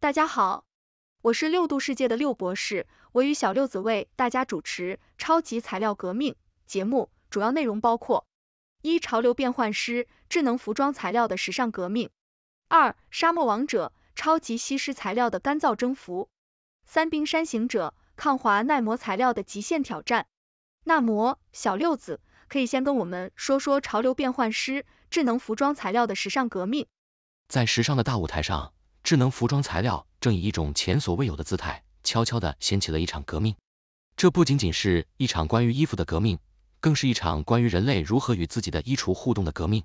大家好，我是六度世界的六博士，我与小六子为大家主持《超级材料革命》节目，主要内容包括：一、潮流变换师，智能服装材料的时尚革命；二、沙漠王者，超级吸湿材料的干燥征服；三、冰山行者，抗滑耐磨材料的极限挑战。那么，小六子可以先跟我们说说潮流变换师，智能服装材料的时尚革命。在时尚的大舞台上。智能服装材料正以一种前所未有的姿态，悄悄地掀起了一场革命。这不仅仅是一场关于衣服的革命，更是一场关于人类如何与自己的衣橱互动的革命。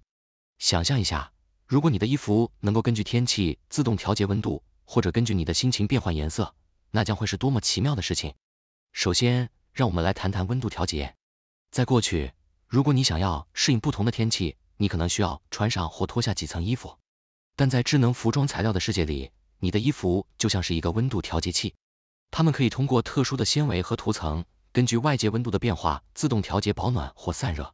想象一下，如果你的衣服能够根据天气自动调节温度，或者根据你的心情变换颜色，那将会是多么奇妙的事情。首先，让我们来谈谈温度调节。在过去，如果你想要适应不同的天气，你可能需要穿上或脱下几层衣服。但在智能服装材料的世界里，你的衣服就像是一个温度调节器，它们可以通过特殊的纤维和涂层，根据外界温度的变化自动调节保暖或散热。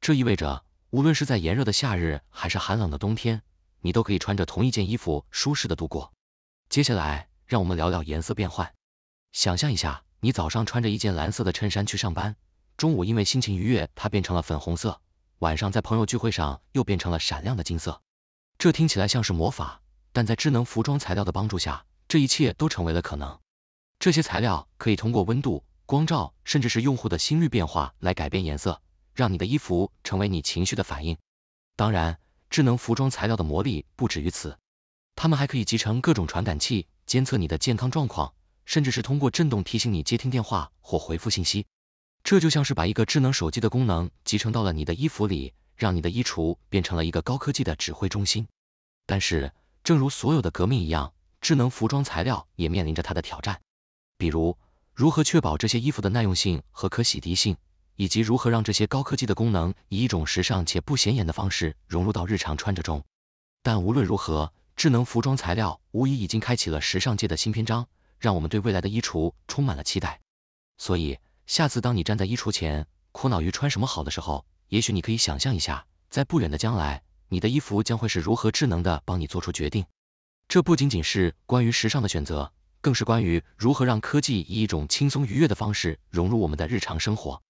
这意味着，无论是在炎热的夏日还是寒冷的冬天，你都可以穿着同一件衣服舒适的度过。接下来，让我们聊聊颜色变换。想象一下，你早上穿着一件蓝色的衬衫去上班，中午因为心情愉悦，它变成了粉红色，晚上在朋友聚会上又变成了闪亮的金色。这听起来像是魔法，但在智能服装材料的帮助下，这一切都成为了可能。这些材料可以通过温度、光照，甚至是用户的心率变化来改变颜色，让你的衣服成为你情绪的反应。当然，智能服装材料的魔力不止于此，它们还可以集成各种传感器，监测你的健康状况，甚至是通过震动提醒你接听电话或回复信息。这就像是把一个智能手机的功能集成到了你的衣服里。让你的衣橱变成了一个高科技的指挥中心。但是，正如所有的革命一样，智能服装材料也面临着它的挑战，比如如何确保这些衣服的耐用性和可洗涤性，以及如何让这些高科技的功能以一种时尚且不显眼的方式融入到日常穿着中。但无论如何，智能服装材料无疑已经开启了时尚界的新篇章，让我们对未来的衣橱充满了期待。所以，下次当你站在衣橱前苦恼于穿什么好的时候，也许你可以想象一下，在不远的将来，你的衣服将会是如何智能的帮你做出决定。这不仅仅是关于时尚的选择，更是关于如何让科技以一种轻松愉悦的方式融入我们的日常生活。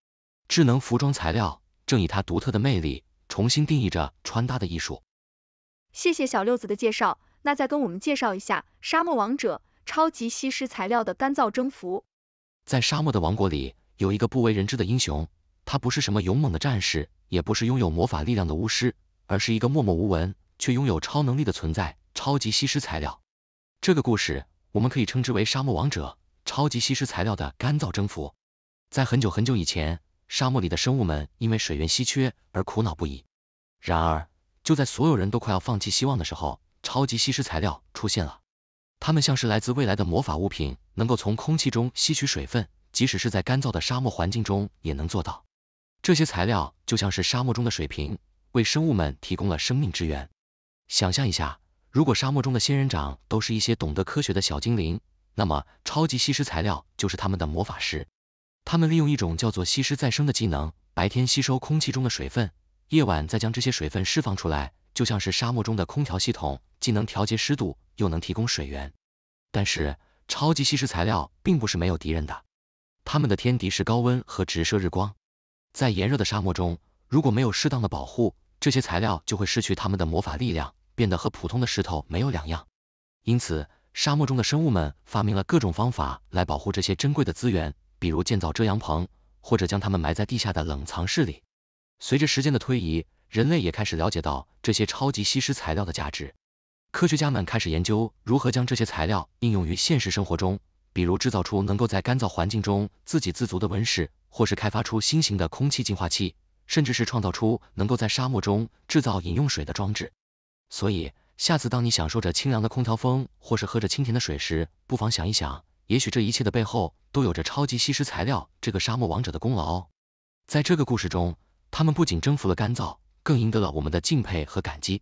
智能服装材料正以它独特的魅力，重新定义着穿搭的艺术。谢谢小六子的介绍，那再跟我们介绍一下沙漠王者超级吸湿材料的干燥征服。在沙漠的王国里，有一个不为人知的英雄。他不是什么勇猛的战士，也不是拥有魔法力量的巫师，而是一个默默无闻却拥有超能力的存在——超级吸湿材料。这个故事我们可以称之为沙漠王者超级吸湿材料的干燥征服。在很久很久以前，沙漠里的生物们因为水源稀缺而苦恼不已。然而，就在所有人都快要放弃希望的时候，超级吸湿材料出现了。它们像是来自未来的魔法物品，能够从空气中吸取水分，即使是在干燥的沙漠环境中也能做到。这些材料就像是沙漠中的水瓶，为生物们提供了生命之源。想象一下，如果沙漠中的仙人掌都是一些懂得科学的小精灵，那么超级吸湿材料就是他们的魔法师。他们利用一种叫做吸湿再生的技能，白天吸收空气中的水分，夜晚再将这些水分释放出来，就像是沙漠中的空调系统，既能调节湿度，又能提供水源。但是，超级吸湿材料并不是没有敌人的，它们的天敌是高温和直射日光。在炎热的沙漠中，如果没有适当的保护，这些材料就会失去它们的魔法力量，变得和普通的石头没有两样。因此，沙漠中的生物们发明了各种方法来保护这些珍贵的资源，比如建造遮阳棚，或者将它们埋在地下的冷藏室里。随着时间的推移，人类也开始了解到这些超级吸湿材料的价值，科学家们开始研究如何将这些材料应用于现实生活中。比如制造出能够在干燥环境中自给自足的温室，或是开发出新型的空气净化器，甚至是创造出能够在沙漠中制造饮用水的装置。所以，下次当你享受着清凉的空调风，或是喝着清甜的水时，不妨想一想，也许这一切的背后都有着超级吸湿材料这个沙漠王者的功劳。在这个故事中，他们不仅征服了干燥，更赢得了我们的敬佩和感激。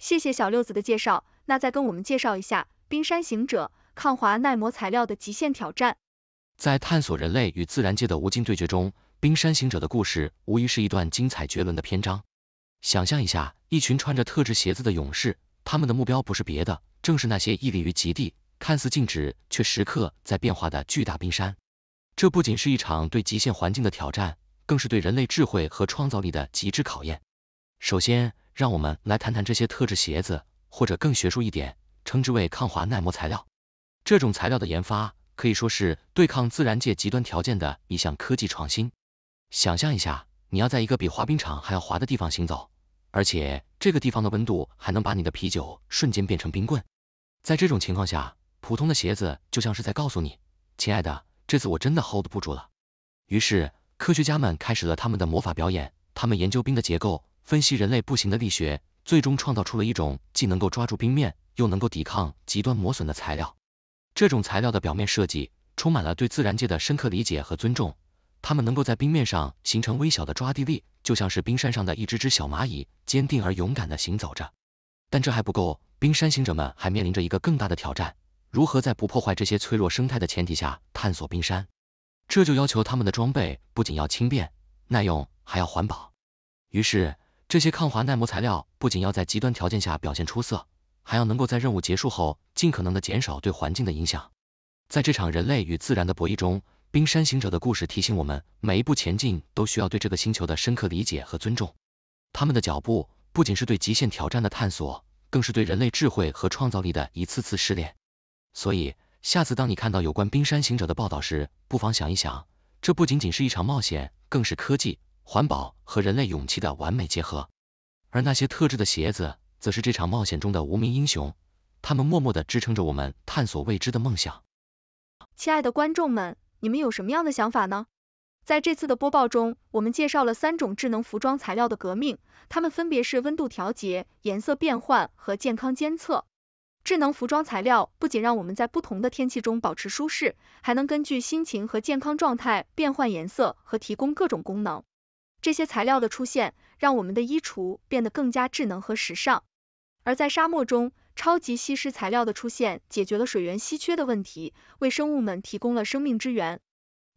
谢谢小六子的介绍，那再跟我们介绍一下《冰山行者》。抗滑耐磨材料的极限挑战，在探索人类与自然界的无尽对决中，冰山行者的故事无疑是一段精彩绝伦的篇章。想象一下，一群穿着特制鞋子的勇士，他们的目标不是别的，正是那些屹立于极地、看似静止却时刻在变化的巨大冰山。这不仅是一场对极限环境的挑战，更是对人类智慧和创造力的极致考验。首先，让我们来谈谈这些特制鞋子，或者更学术一点，称之为抗滑耐磨材料。这种材料的研发，可以说是对抗自然界极端条件的一项科技创新。想象一下，你要在一个比滑冰场还要滑的地方行走，而且这个地方的温度还能把你的啤酒瞬间变成冰棍。在这种情况下，普通的鞋子就像是在告诉你，亲爱的，这次我真的 hold 不住了。于是，科学家们开始了他们的魔法表演。他们研究冰的结构，分析人类步行的力学，最终创造出了一种既能够抓住冰面，又能够抵抗极端磨损的材料。这种材料的表面设计充满了对自然界的深刻理解和尊重，它们能够在冰面上形成微小的抓地力，就像是冰山上的一只只小蚂蚁，坚定而勇敢地行走着。但这还不够，冰山行者们还面临着一个更大的挑战：如何在不破坏这些脆弱生态的前提下探索冰山。这就要求他们的装备不仅要轻便、耐用，还要环保。于是，这些抗滑耐磨材料不仅要在极端条件下表现出色。还要能够在任务结束后尽可能的减少对环境的影响。在这场人类与自然的博弈中，冰山行者的故事提醒我们，每一步前进都需要对这个星球的深刻理解和尊重。他们的脚步不仅是对极限挑战的探索，更是对人类智慧和创造力的一次次试炼。所以，下次当你看到有关冰山行者的报道时，不妨想一想，这不仅仅是一场冒险，更是科技、环保和人类勇气的完美结合。而那些特制的鞋子。则是这场冒险中的无名英雄，他们默默的支撑着我们探索未知的梦想。亲爱的观众们，你们有什么样的想法呢？在这次的播报中，我们介绍了三种智能服装材料的革命，它们分别是温度调节、颜色变换和健康监测。智能服装材料不仅让我们在不同的天气中保持舒适，还能根据心情和健康状态变换颜色和提供各种功能。这些材料的出现，让我们的衣橱变得更加智能和时尚。而在沙漠中，超级吸湿材料的出现解决了水源稀缺的问题，为生物们提供了生命之源。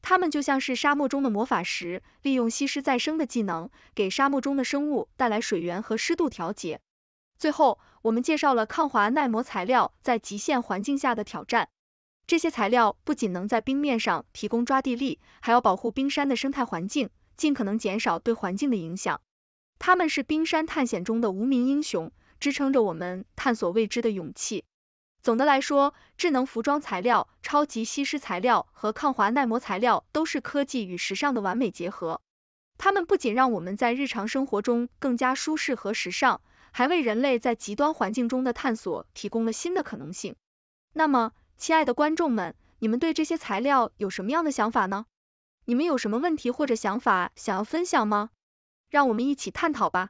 它们就像是沙漠中的魔法石，利用吸湿再生的技能，给沙漠中的生物带来水源和湿度调节。最后，我们介绍了抗滑耐磨材料在极限环境下的挑战。这些材料不仅能在冰面上提供抓地力，还要保护冰山的生态环境，尽可能减少对环境的影响。他们是冰山探险中的无名英雄。支撑着我们探索未知的勇气。总的来说，智能服装材料、超级吸湿材料和抗滑耐磨材料都是科技与时尚的完美结合。它们不仅让我们在日常生活中更加舒适和时尚，还为人类在极端环境中的探索提供了新的可能性。那么，亲爱的观众们，你们对这些材料有什么样的想法呢？你们有什么问题或者想法想要分享吗？让我们一起探讨吧。